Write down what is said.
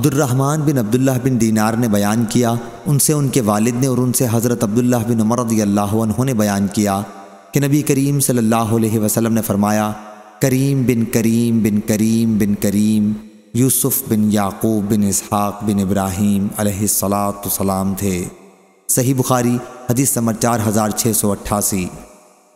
अब्दुलरहमान बिन अब्दुल्ला बिन दीनार ने बयान किया उनसे उनके वालिद ने और उनसे हज़रत अब्दुल्ला बिन उमर रदील्ह ने बयान किया कि नबी करीम सल्लल्लाहु अलैहि वसल्लम ने फरमाया करीम बिन करीम बिन करीम बिन करीम यूसुफ़ बिन याकूब बिन इसहाक़ बिन इब्राहीम सलाम थे सही बुखारी हदीस समर चार हज़ार छः सौ अट्ठासी